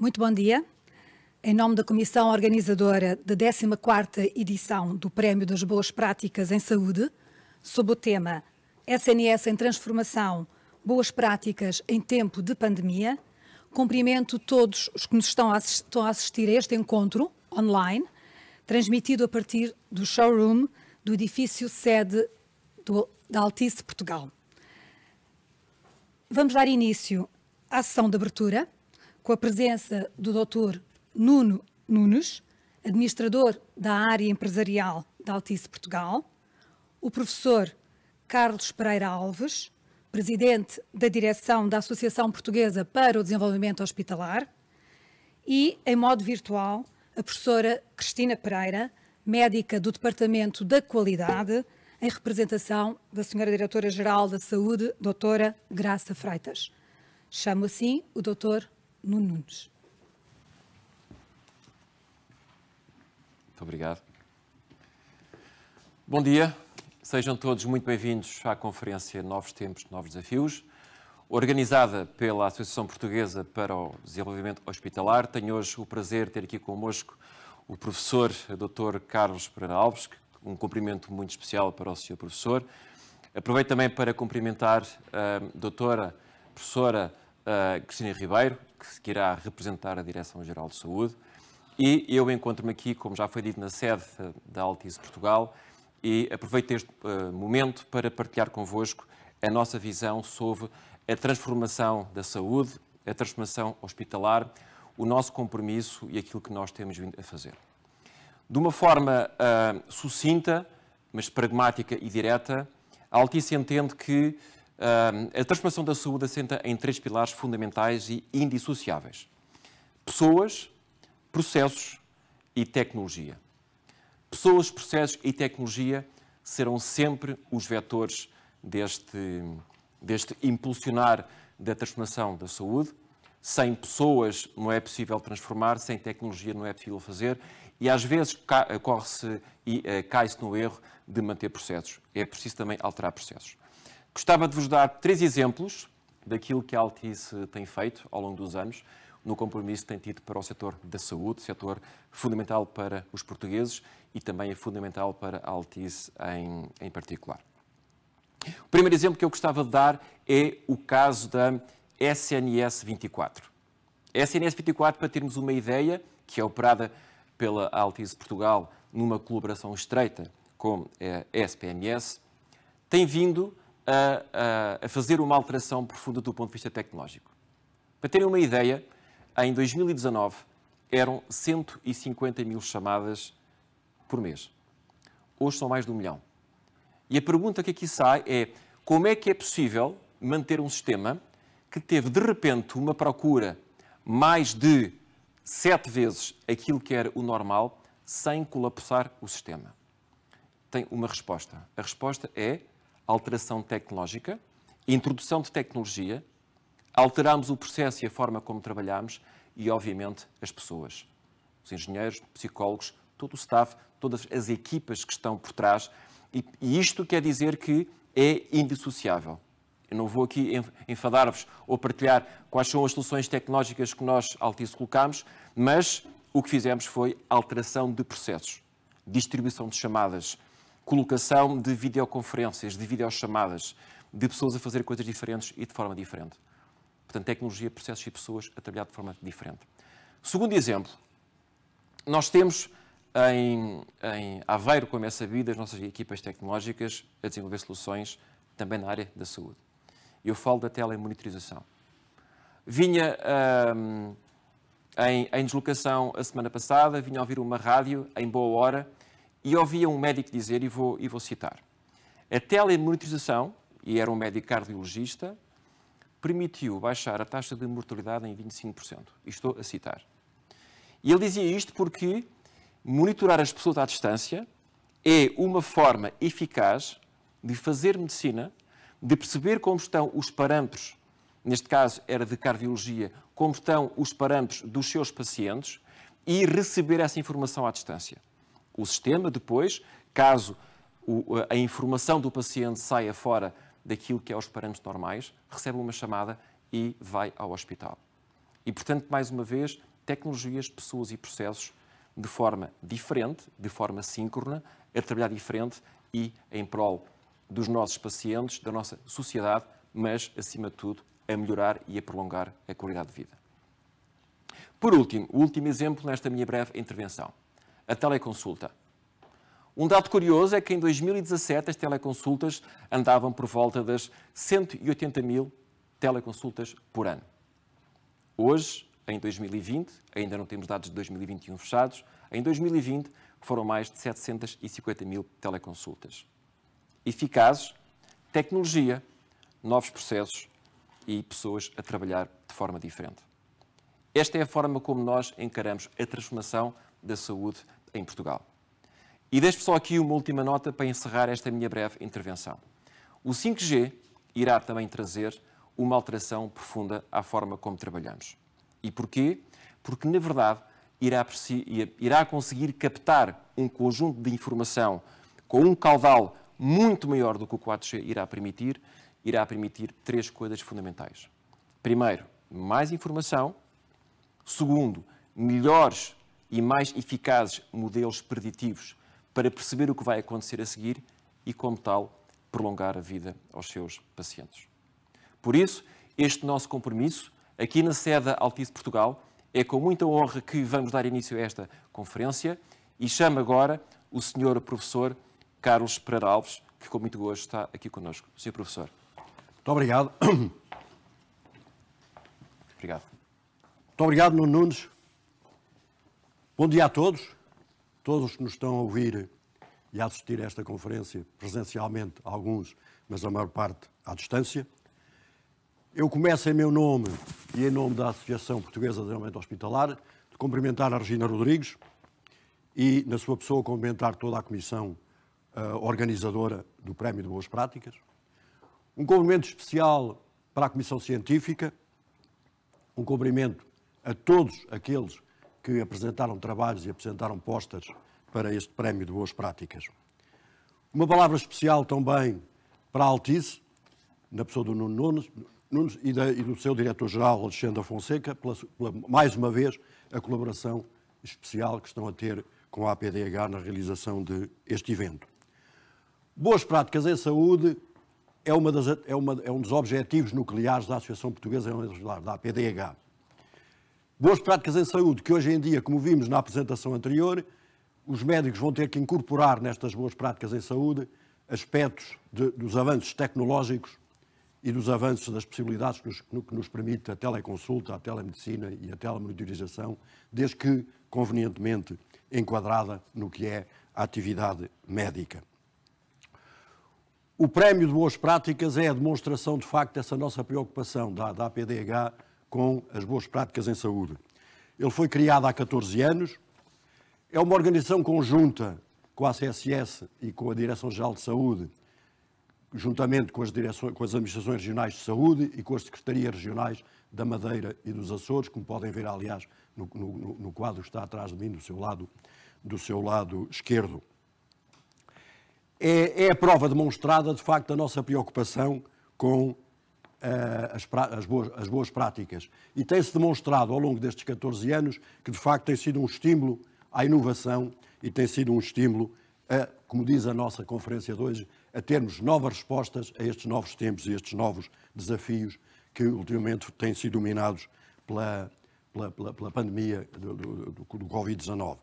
Muito bom dia. Em nome da Comissão Organizadora da 14ª edição do Prémio das Boas Práticas em Saúde, sob o tema SNS em Transformação, Boas Práticas em Tempo de Pandemia, cumprimento todos os que nos estão a assistir a este encontro online, transmitido a partir do showroom do edifício sede do, da Altice Portugal. Vamos dar início à sessão de abertura com a presença do Dr. Nuno Nunes, administrador da área empresarial da Altice Portugal, o professor Carlos Pereira Alves, presidente da direção da Associação Portuguesa para o Desenvolvimento Hospitalar, e, em modo virtual, a professora Cristina Pereira, médica do Departamento da Qualidade, em representação da senhora diretora-geral da Saúde, doutora Graça Freitas. Chamo assim o doutor no Nunes. Muito obrigado. Bom dia, sejam todos muito bem-vindos à conferência Novos Tempos, Novos Desafios, organizada pela Associação Portuguesa para o Desenvolvimento Hospitalar. Tenho hoje o prazer de ter aqui connosco o professor Dr. Carlos Pereira Alves, um cumprimento muito especial para o senhor professor. Aproveito também para cumprimentar a ah, doutora professora ah, Cristina Ribeiro, que, que irá representar a Direção-Geral de Saúde. E eu encontro-me aqui, como já foi dito, na sede da Altice Portugal e aproveito este uh, momento para partilhar convosco a nossa visão sobre a transformação da saúde, a transformação hospitalar, o nosso compromisso e aquilo que nós temos vindo a fazer. De uma forma uh, sucinta, mas pragmática e direta, a Altice entende que a transformação da saúde assenta em três pilares fundamentais e indissociáveis: pessoas, processos e tecnologia. Pessoas, processos e tecnologia serão sempre os vetores deste, deste impulsionar da transformação da saúde. Sem pessoas não é possível transformar, sem tecnologia não é possível fazer e às vezes eh, corre-se e eh, cai-se no erro de manter processos. É preciso também alterar processos. Gostava de vos dar três exemplos daquilo que a Altice tem feito ao longo dos anos no compromisso que tem tido para o setor da saúde, setor fundamental para os portugueses e também é fundamental para a Altice em, em particular. O primeiro exemplo que eu gostava de dar é o caso da SNS 24. A SNS 24, para termos uma ideia, que é operada pela Altice Portugal numa colaboração estreita com a SPMS, tem vindo a, a, fazer uma alteração profunda do ponto de vista tecnológico. Para terem uma ideia, em 2019 eram 150 mil chamadas por mês. Hoje são mais de um milhão. E a pergunta que aqui sai é como é que é possível manter um sistema que teve de repente uma procura mais de sete vezes aquilo que era o normal sem colapsar o sistema? Tem uma resposta. A resposta é alteração tecnológica, introdução de tecnologia, alteramos o processo e a forma como trabalhamos e, obviamente, as pessoas. Os engenheiros, psicólogos, todo o staff, todas as equipas que estão por trás. E, e isto quer dizer que é indissociável. Eu não vou aqui enfadar-vos ou partilhar quais são as soluções tecnológicas que nós, Altice, colocamos, mas o que fizemos foi alteração de processos, distribuição de chamadas, colocação de videoconferências, de videochamadas, de pessoas a fazer coisas diferentes e de forma diferente. Portanto, tecnologia, processos e pessoas a trabalhar de forma diferente. Segundo exemplo, nós temos em, em Aveiro, como é sabido, as nossas equipas tecnológicas a desenvolver soluções também na área da saúde. Eu falo da telemonitorização. Vinha hum, em, em deslocação a semana passada, vinha ouvir uma rádio em boa hora e ouvia um médico dizer, e vou, e vou citar, a telemonitorização, e era um médico cardiologista, permitiu baixar a taxa de mortalidade em 25%. E estou a citar. E ele dizia isto porque monitorar as pessoas à distância é uma forma eficaz de fazer medicina, de perceber como estão os parâmetros, neste caso era de cardiologia, como estão os parâmetros dos seus pacientes e receber essa informação à distância o sistema. Depois, caso a informação do paciente saia fora daquilo que é os parâmetros normais, recebe uma chamada e vai ao hospital. E, portanto, mais uma vez, tecnologias, pessoas e processos de forma diferente, de forma síncrona, a trabalhar diferente e em prol dos nossos pacientes, da nossa sociedade, mas, acima de tudo, a melhorar e a prolongar a qualidade de vida. Por último, o último exemplo nesta minha breve intervenção a teleconsulta. Um dado curioso é que em 2017 as teleconsultas andavam por volta das 180 mil teleconsultas por ano. Hoje, em 2020, ainda não temos dados de 2021 fechados, em 2020 foram mais de 750 mil teleconsultas. Eficazes, tecnologia, novos processos e pessoas a trabalhar de forma diferente. Esta é a forma como nós encaramos a transformação da saúde em Portugal. E deixo só aqui uma última nota para encerrar esta minha breve intervenção. O 5G irá também trazer uma alteração profunda à forma como trabalhamos. E porquê? Porque, na verdade, irá, irá conseguir captar um conjunto de informação com um caudal muito maior do que o 4G irá permitir, irá permitir três coisas fundamentais. Primeiro, mais informação. Segundo, melhores e mais eficazes modelos preditivos para perceber o que vai acontecer a seguir e, como tal, prolongar a vida aos seus pacientes. Por isso, este nosso compromisso, aqui na sede da Altice Portugal, é com muita honra que vamos dar início a esta conferência e chamo agora o senhor professor Carlos Pereira Alves, que com muito gosto está aqui connosco. Senhor professor. Muito obrigado. Obrigado. Muito obrigado, Nuno Nunes, Bom dia a todos, todos que nos estão a ouvir e a assistir a esta conferência presencialmente, alguns, mas a maior parte à distância. Eu começo em meu nome e em nome da Associação Portuguesa de Treinamento Hospitalar de cumprimentar a Regina Rodrigues e, na sua pessoa, cumprimentar toda a comissão uh, organizadora do Prémio de Boas Práticas. Um cumprimento especial para a Comissão Científica, um cumprimento a todos aqueles que apresentaram trabalhos e apresentaram postas para este Prémio de Boas Práticas. Uma palavra especial também para a Altice, na pessoa do Nuno Nunes, Nunes e, da, e, do seu diretor-geral, Alexandre Fonseca, pela, pela, mais uma vez, a colaboração especial que estão a ter com a APDH na realização deste evento. Boas práticas em saúde é, uma das, é, uma, é um dos objetivos nucleares da Associação Portuguesa da APDH. Boas práticas em saúde, que hoje em dia, como vimos na apresentação anterior, os médicos vão ter que incorporar nestas boas práticas em saúde aspectos de, dos avanços tecnológicos e dos avanços das possibilidades que nos, que nos permite a teleconsulta, a telemedicina e a telemonitorização, desde que convenientemente enquadrada no que é a atividade médica. O prémio de boas práticas é a demonstração, de facto, dessa nossa preocupação da, da APDH com as boas práticas em saúde. Ele foi criado há 14 anos, é uma organização conjunta com a CSS e com a Direção-Geral de Saúde, juntamente com as, direções, com as administrações regionais de saúde e com as secretarias regionais da Madeira e dos Açores, como podem ver, aliás, no, no, no quadro que está atrás de mim, do seu lado, do seu lado esquerdo. É, é a prova demonstrada, de facto, da nossa preocupação com eh, as, as, boas, as, boas, práticas. E tem-se demonstrado ao longo destes 14 anos que, de facto, tem sido um estímulo à inovação e tem sido um estímulo, a, como diz a nossa conferência de hoje, a termos novas respostas a estes novos tempos e estes novos desafios que ultimamente têm sido dominados pela, pela, pela, pela pandemia do, do, do Covid-19.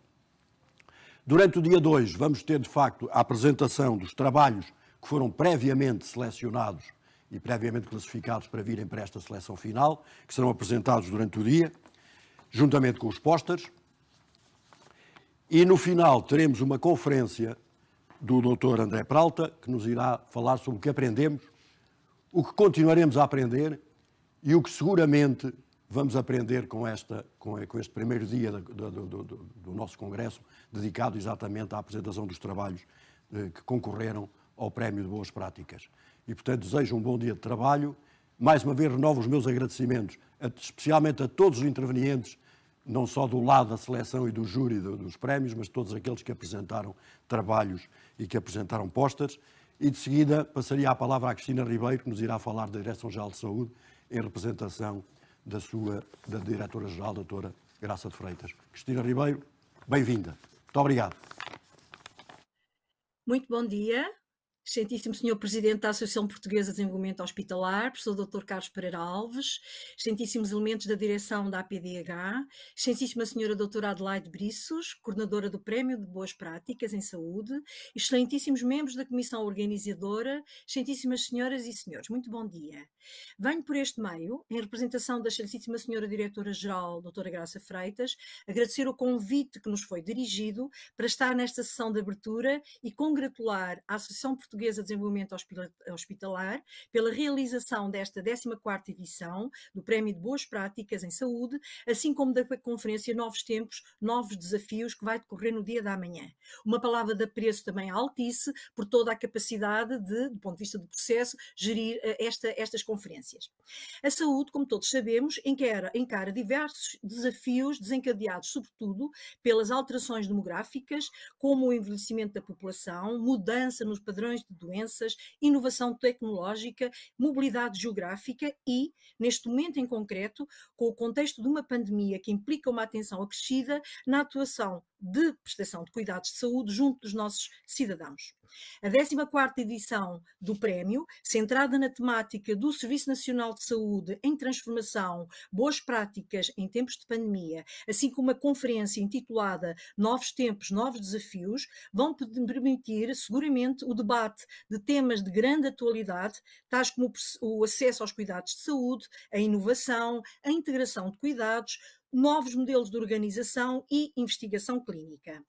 Durante o dia 2, vamos ter, de facto, a apresentação dos trabalhos que foram previamente selecionados e previamente classificados para virem para esta seleção final, que serão apresentados durante o dia, juntamente com os pósteres. E no final teremos uma conferência do Dr. André Pralta, que nos irá falar sobre o que aprendemos, o que continuaremos a aprender e o que seguramente vamos aprender com, esta, com este primeiro dia do, do, do, do nosso Congresso, dedicado exatamente à apresentação dos trabalhos eh, que concorreram ao Prémio de Boas Práticas e, portanto, desejo um bom dia de trabalho. Mais uma vez, renovo os meus agradecimentos, especialmente a todos os intervenientes, não só do lado da seleção e do júri dos prémios, mas todos aqueles que apresentaram trabalhos e que apresentaram postas. E, de seguida, passaria a palavra à Cristina Ribeiro, que nos irá falar da Direção-Geral de Saúde, em representação da sua, da Diretora-Geral, doutora Graça de Freitas. Cristina Ribeiro, bem-vinda. Muito obrigado. Muito bom dia Excelentíssimo Senhor Presidente da Associação Portuguesa de Desenvolvimento Hospitalar, professor Dr. Carlos Pereira Alves, excelentíssimos elementos da direção da APDH, excelentíssima Senhora Doutora Adelaide Brissos, coordenadora do Prémio de Boas Práticas em Saúde, excelentíssimos membros da Comissão Organizadora, excelentíssimas Senhoras e Senhores, muito bom dia. Venho por este meio, em representação da excelentíssima Senhora Diretora-Geral, Doutora Graça Freitas, agradecer o convite que nos foi dirigido para estar nesta sessão de abertura e congratular a Associação Portuguesa Portuguesa de Desenvolvimento Hospitalar, pela realização desta 14ª edição do Prémio de Boas Práticas em Saúde, assim como da conferência Novos Tempos, Novos Desafios, que vai decorrer no dia da manhã. Uma palavra de apreço também à Altice por toda a capacidade de, do ponto de vista do processo, gerir eh, esta, estas conferências. A saúde, como todos sabemos, encara, encara diversos desafios desencadeados, sobretudo, pelas alterações demográficas, como o envelhecimento da população, mudança nos padrões de doenças, inovação tecnológica, mobilidade geográfica e, neste momento em concreto, com o contexto de uma pandemia que implica uma atenção acrescida na atuação de prestação de cuidados de saúde junto dos nossos cidadãos. A 14 edição do prémio, centrada na temática do Serviço Nacional de Saúde em transformação, boas práticas em tempos de pandemia, assim como uma conferência intitulada Novos tempos, novos desafios, vão permitir seguramente o debate de temas de grande atualidade, tais como o acesso aos cuidados de saúde, a inovação, a integração de cuidados, novos modelos de organização e investigação clínica.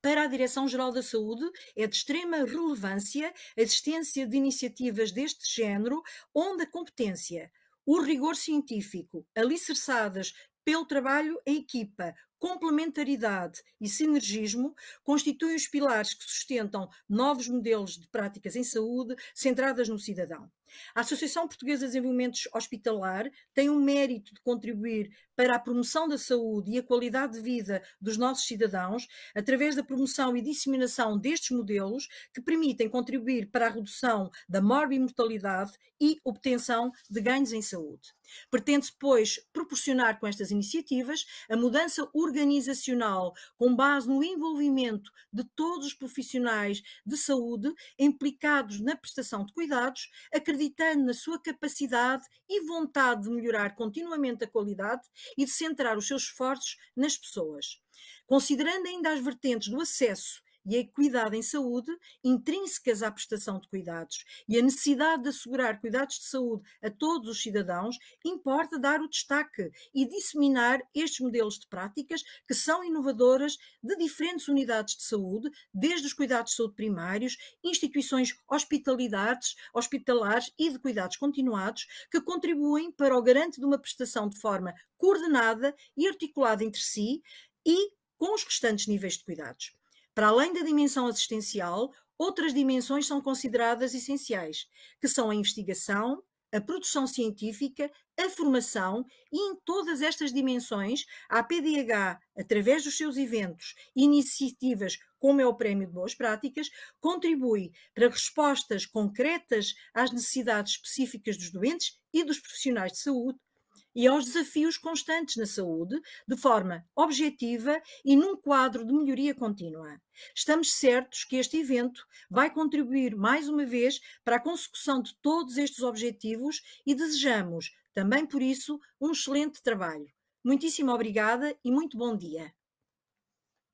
Para a Direção-Geral da Saúde, é de extrema relevância a existência de iniciativas deste género, onde a competência, o rigor científico, alicerçadas pelo trabalho em equipa, complementaridade e sinergismo constituem os pilares que sustentam novos modelos de práticas em saúde centradas no cidadão. A Associação Portuguesa de Desenvolvimento Hospitalar tem o mérito de contribuir para a promoção da saúde e a qualidade de vida dos nossos cidadãos através da promoção e disseminação destes modelos que permitem contribuir para a redução da morbi-mortalidade e obtenção de ganhos em saúde. Pretende-se, pois, proporcionar com estas iniciativas a mudança organizacional com base no envolvimento de todos os profissionais de saúde implicados na prestação de cuidados, acreditando acreditando na sua capacidade e vontade de melhorar continuamente a qualidade e de centrar os seus esforços nas pessoas. Considerando ainda as vertentes do acesso e a equidade em saúde intrínsecas à prestação de cuidados e a necessidade de assegurar cuidados de saúde a todos os cidadãos, importa dar o destaque e disseminar estes modelos de práticas que são inovadoras de diferentes unidades de saúde, desde os cuidados de saúde primários, instituições hospitalidades, hospitalares e de cuidados continuados, que contribuem para o garante de uma prestação de forma coordenada e articulada entre si e com os restantes níveis de cuidados. Para além da dimensão assistencial, outras dimensões são consideradas essenciais, que são a investigação, a produção científica, a formação e em todas estas dimensões, a PDH, através dos seus eventos e iniciativas, como é o Prémio de Boas Práticas, contribui para respostas concretas às necessidades específicas dos doentes e dos profissionais de saúde, e aos desafios constantes na saúde, de forma objetiva e num quadro de melhoria contínua. Estamos certos que este evento vai contribuir mais uma vez para a consecução de todos estes objetivos e desejamos, também por isso, um excelente trabalho. Muitíssimo obrigada e muito bom dia.